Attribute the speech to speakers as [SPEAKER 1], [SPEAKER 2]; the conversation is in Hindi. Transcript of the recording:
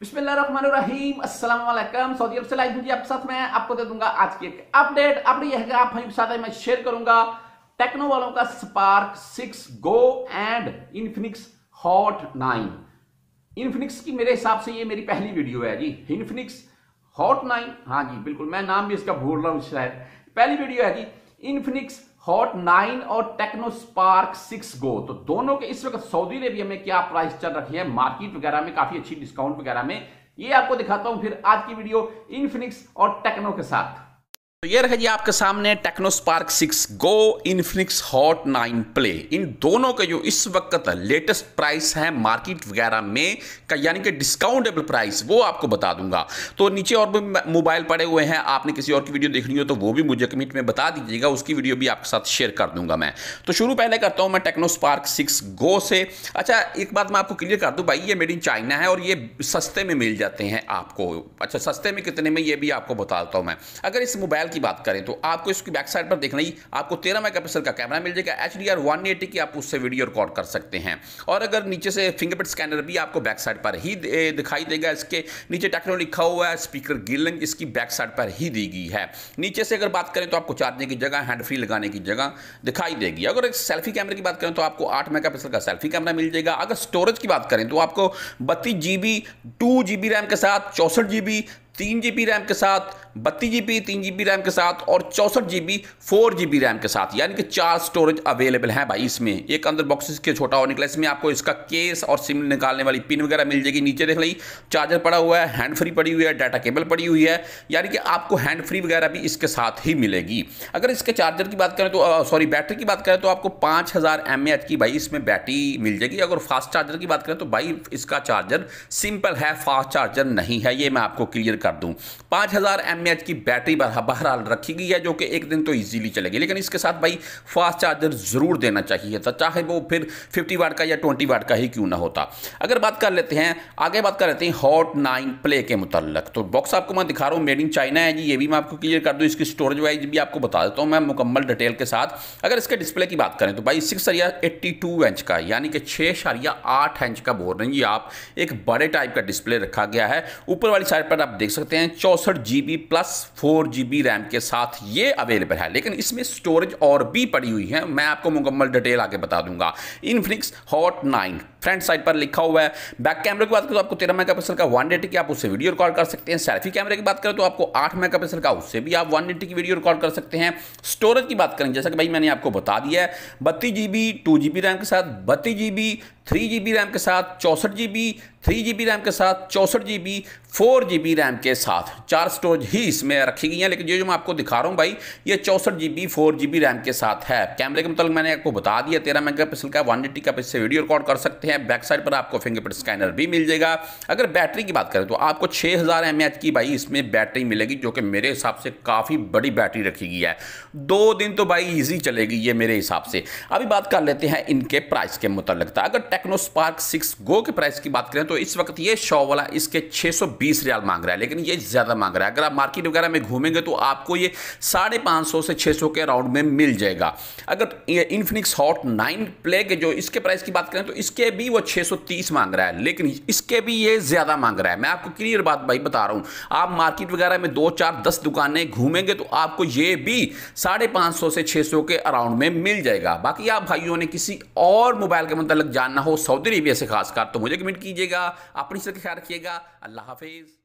[SPEAKER 1] बिस्मिल्लाहिर्रहमानिर्रहीम अस्सलाम सऊदी अरब से लाइव हूँ आप साथ मैं आपको दे दूंगा आज की एक अपडेट अपडेट यह है कि आप हमें साथ मैं शेयर करूंगा टेक्नो वालों का Spark six Go and Infinix Hot nine Infinix की मेरे हिसाब से ये मेरी पहली वीडियो है जी इनफिनिक्स हॉट नाइन हाँ जी बिल्कुल मैं नाम भी इसका भूल रहा हूँ शायद पहली वीडियो है जी इन्फिनिक्स हॉट नाइन और टेक्नो स्पार्क सिक्स गो तो दोनों के इस वक्त सऊदी अरेबिया में क्या प्राइस चल रखी है मार्केट वगैरह में काफी अच्छी डिस्काउंट वगैरह में ये आपको दिखाता हूं फिर आज की वीडियो इनफिनिक्स और टेक्नो के साथ तो ये रहे जी आपके सामने Tecno Spark six Go Infinix Hot nine Play इन दोनों के जो इस वक्त लेटेस्ट प्राइस है मार्केट वगैरह में का यानी कि डिस्काउंटेबल प्राइस वो आपको बता दूंगा तो नीचे और भी मोबाइल पड़े हुए हैं आपने किसी और की वीडियो देखनी हो तो वो भी मुझे कमेंट में बता दीजिएगा उसकी वीडियो भी आपके साथ शेयर कर दूंगा मैं तो शुरू पहले करता हूँ मैं टेक्नोस्पार्क सिक्स गो से अच्छा एक बात मैं आपको क्लियर कर दूँ भाई ये मेड इन चाइना है और ये सस्ते में मिल जाते हैं आपको अच्छा सस्ते में कितने में ये भी आपको बता देता हूँ मैं अगर इस मोबाइल कैमरे की बात करें तो आपको इसकी बैक साइड पर देखना ही आपको तेरह मेगापिक्सल का कैमरा मिल जाएगा H D R one eighty की आप उससे वीडियो रिकॉर्ड कर सकते हैं और अगर नीचे से फिंगरप्रिंट स्कैनर भी आपको बैक साइड पर ही दिखाई देगा इसके नीचे टेक्नो लिखा हुआ है स्पीकर गिलिंग इसकी बैक साइड पर ही दी गई है नीचे से अगर बात करें तो आपको चार्जने की जगह हैंड फ्री लगाने की जगह दिखाई देगी अगर सेल्फी कैमरे की बात करें तो आपको आठ मेगा का सेल्फी कैमरा मिल जाएगा अगर स्टोरेज की बात करें तो आपको बत्तीस G B two G RAM के साथ चौसठ जी तीन जी रैम के साथ बत्तीस जी बी तीन जी बी रैम के साथ और चौंसठ G B four G B RAM के साथ यानी कि चार स्टोरेज अवेलेबल है भाई इसमें एक अंदर बॉक्सेस के छोटा और निकला इसमें आपको इसका केस और सिम निकालने वाली पिन वगैरह मिल जाएगी नीचे देख ली चार्जर पड़ा हुआ है हैंड फ्री पड़ी हुई है डाटा केबल पड़ी हुई है यानी कि आपको हैंड फ्री वगैरह भी इसके साथ ही मिलेगी अगर इसके चार्जर की बात करें तो सॉरी बैटरी की बात करें तो आपको पाँच हज़ार की भाई इसमें बैटरी मिल जाएगी अगर फास्ट चार्जर की बात करें तो भाई इसका चार्जर सिंपल है फास्ट चार्जर नहीं है ये मैं आपको क्लियर कर दूँ पाँच हज़ार एमएच की बैटरी बहरहाल रखी गई है जो कि एक दिन तो इजीली चलेगी लेकिन इसके साथ भाई फास्ट चार्जर ज़रूर देना चाहिए था चाहे वो फिर 50 वाट का या 20 वाट का ही क्यों ना होता अगर बात कर लेते हैं आगे बात कर लेते हैं हॉट नाइन प्ले के मुतलक तो बॉक्स आपको मैं दिखा रहा हूँ मेड इन चाइना है जी ये भी मैं आपको क्लियर कर दूँ इसकी स्टोरेज वाइज भी आपको बता देता हूँ मैं मुकम्मल डिटेल के साथ अगर इसके डिस्प्ले की बात करें तो भाई सिक्स सरिया एट्टी टू इंच का यानी कि छः सरिया आठ इंच का बोल रहे हैं जी आप एक बड़े टाइप का डिस्प्ले रखा गया है ऊपर वाली साइड पर आप देख सकते हैं चौंसठ G plus four G B RAM के साथ ये अवेलेबल है लेकिन इसमें स्टोरेज और भी पड़ी हुई है मैं आपको मुकम्मल डिटेल आगे बता दूंगा Infinix Hot nine front side पर लिखा हुआ है बैक कैमरे की बात करें तो आपको तेरह मेगा का वन एटी की आप उससे वीडियो रिकॉर्ड कर सकते हैं सेल्फी कैमरे की बात करें तो आपको आठ मेगा का उससे भी आप वन एटी की वीडियो रिकॉर्ड कर सकते हैं स्टोरेज की बात करें जैसा कि भाई मैंने आपको बता दिया है बत्तीस G B two G B RAM के साथ बत्तीस G B three G B RAM के साथ चौंसठ G B three G B RAM के साथ चौंसठ G B four G B RAM के साथ चार स्टोरेज ही इसमें रखी गई हैं लेकिन ये जो मैं आपको दिखा रहा हूँ भाई ये चौंसठ G B four G B RAM के साथ है कैमरे के मतलब मैंने आपको बता दिया तेरह मेगा का वन एटी का इससे वीडियो रिकॉर्ड कर सकते हैं बैठे हैं बैक साइड पर आपको फिंगरप्रिंट स्कैनर भी मिल जाएगा अगर बैटरी की बात करें तो आपको छः हज़ार एम एच की भाई इसमें बैटरी मिलेगी जो कि मेरे हिसाब से काफ़ी बड़ी बैटरी रखी गई है दो दिन तो भाई ईजी चलेगी ये मेरे हिसाब से अभी बात कर लेते हैं इनके प्राइस के मुतलक अगर टेक्नो स्पार्क सिक्स गो के प्राइस की बात करें तो इस वक्त ये शॉ वाला इसके छः सौ बीस रियाल मांग रहा है लेकिन ये ज़्यादा मांग रहा है अगर आप मार्केट वगैरह में घूमेंगे तो आपको ये साढ़े पाँच सौ से छः सौ के अराउंड में मिल जाएगा अगर इन्फिनिक्स हॉट नाइन प्ले के जो इसके प्राइस की बात करें तो इसके भी वो 630 मांग रहा है लेकिन इसके भी ये ज़्यादा मांग रहा है मैं आपको क्लियर बात भाई बता रहा हूं आप मार्केट वगैरह में दो चार दस दुकानें घूमेंगे तो आपको ये भी साढ़े पांच सौ से छह सौ के अराउंड में मिल जाएगा बाकी आप भाइयों ने किसी और मोबाइल के मतलब जानना हो सऊदी अरेबिया से खासकर तो मुझे कमेंट कीजिएगा अपनी से ख्याल रखिएगा अल्लाह हाफिज़